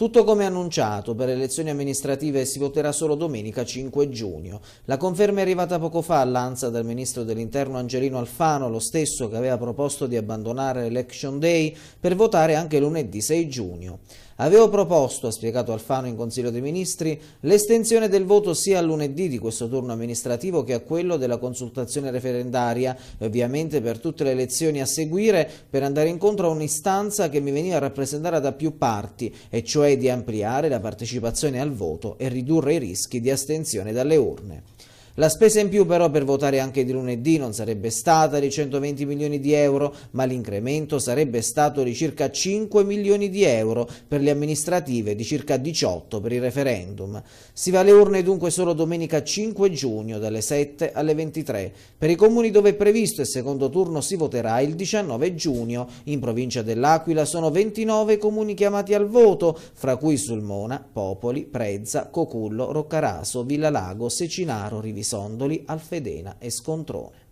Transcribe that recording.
Tutto come annunciato, per le elezioni amministrative si voterà solo domenica 5 giugno. La conferma è arrivata poco fa all'ANSA dal ministro dell'interno Angelino Alfano, lo stesso che aveva proposto di abbandonare l'Election Day per votare anche lunedì 6 giugno. Avevo proposto, ha spiegato Alfano in Consiglio dei Ministri, l'estensione del voto sia a lunedì di questo turno amministrativo che a quello della consultazione referendaria e ovviamente per tutte le elezioni a seguire per andare incontro a un'istanza che mi veniva rappresentata da più parti e cioè di ampliare la partecipazione al voto e ridurre i rischi di astensione dalle urne. La spesa in più però per votare anche di lunedì non sarebbe stata di 120 milioni di euro, ma l'incremento sarebbe stato di circa 5 milioni di euro per le amministrative e di circa 18 per il referendum. Si va alle urne dunque solo domenica 5 giugno dalle 7 alle 23. Per i comuni dove è previsto il secondo turno si voterà il 19 giugno. In provincia dell'Aquila sono 29 comuni chiamati al voto, fra cui Sulmona, Popoli, Prezza, Cocullo, Roccaraso, Villalago, Secinaro, Rivino. Visondoli, Alfedena e Scontrone.